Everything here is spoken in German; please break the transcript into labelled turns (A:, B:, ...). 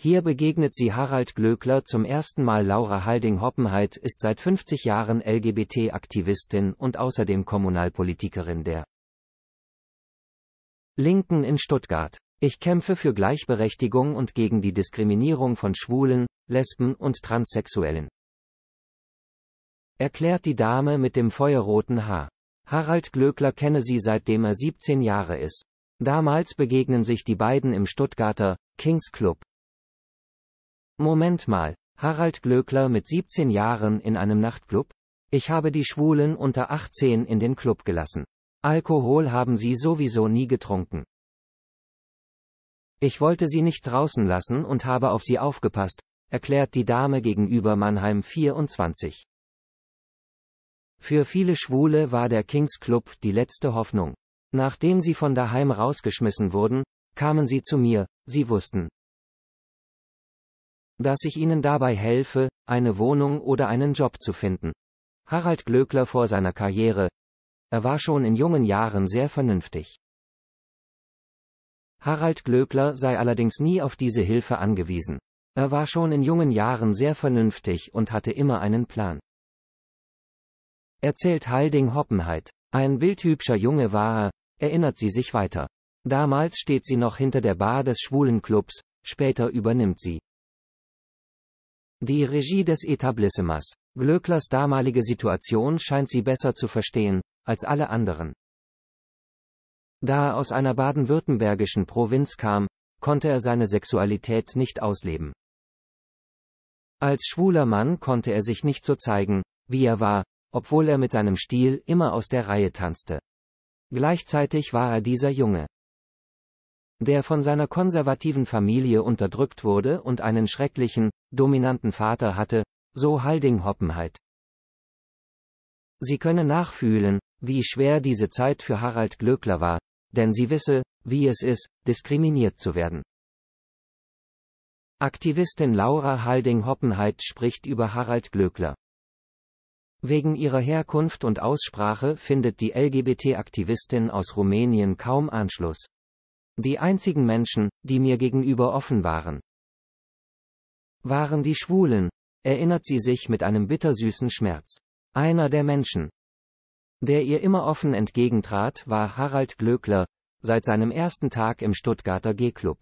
A: Hier begegnet sie Harald Glöckler zum ersten Mal. Laura Halding-Hoppenheit ist seit 50 Jahren LGBT-Aktivistin und außerdem Kommunalpolitikerin der Linken in Stuttgart. Ich kämpfe für Gleichberechtigung und gegen die Diskriminierung von Schwulen, Lesben und Transsexuellen. Erklärt die Dame mit dem feuerroten Haar. Harald Glöckler kenne sie seitdem er 17 Jahre ist. Damals begegnen sich die beiden im Stuttgarter Kings Club. Moment mal, Harald Glöckler mit 17 Jahren in einem Nachtclub? Ich habe die Schwulen unter 18 in den Club gelassen. Alkohol haben sie sowieso nie getrunken. Ich wollte sie nicht draußen lassen und habe auf sie aufgepasst, erklärt die Dame gegenüber Mannheim 24. Für viele Schwule war der Kings Club die letzte Hoffnung. Nachdem sie von daheim rausgeschmissen wurden, kamen sie zu mir, sie wussten, dass ich Ihnen dabei helfe, eine Wohnung oder einen Job zu finden. Harald Glöckler vor seiner Karriere. Er war schon in jungen Jahren sehr vernünftig. Harald Glöckler sei allerdings nie auf diese Hilfe angewiesen. Er war schon in jungen Jahren sehr vernünftig und hatte immer einen Plan. Erzählt Halding Hoppenheit. Ein wildhübscher Junge war er, erinnert sie sich weiter. Damals steht sie noch hinter der Bar des Schwulenclubs, später übernimmt sie die Regie des Etablissements. Glöcklers damalige Situation scheint sie besser zu verstehen, als alle anderen. Da er aus einer baden-württembergischen Provinz kam, konnte er seine Sexualität nicht ausleben. Als schwuler Mann konnte er sich nicht so zeigen, wie er war, obwohl er mit seinem Stil immer aus der Reihe tanzte. Gleichzeitig war er dieser Junge der von seiner konservativen Familie unterdrückt wurde und einen schrecklichen, dominanten Vater hatte, so Halding Hoppenheit. Sie könne nachfühlen, wie schwer diese Zeit für Harald Glöckler war, denn sie wisse, wie es ist, diskriminiert zu werden. Aktivistin Laura Halding-Hoppenheit spricht über Harald Glöckler. Wegen ihrer Herkunft und Aussprache findet die LGBT-Aktivistin aus Rumänien kaum Anschluss. Die einzigen Menschen, die mir gegenüber offen waren, waren die Schwulen, erinnert sie sich mit einem bittersüßen Schmerz. Einer der Menschen, der ihr immer offen entgegentrat, war Harald Glöckler, seit seinem ersten Tag im Stuttgarter G-Club.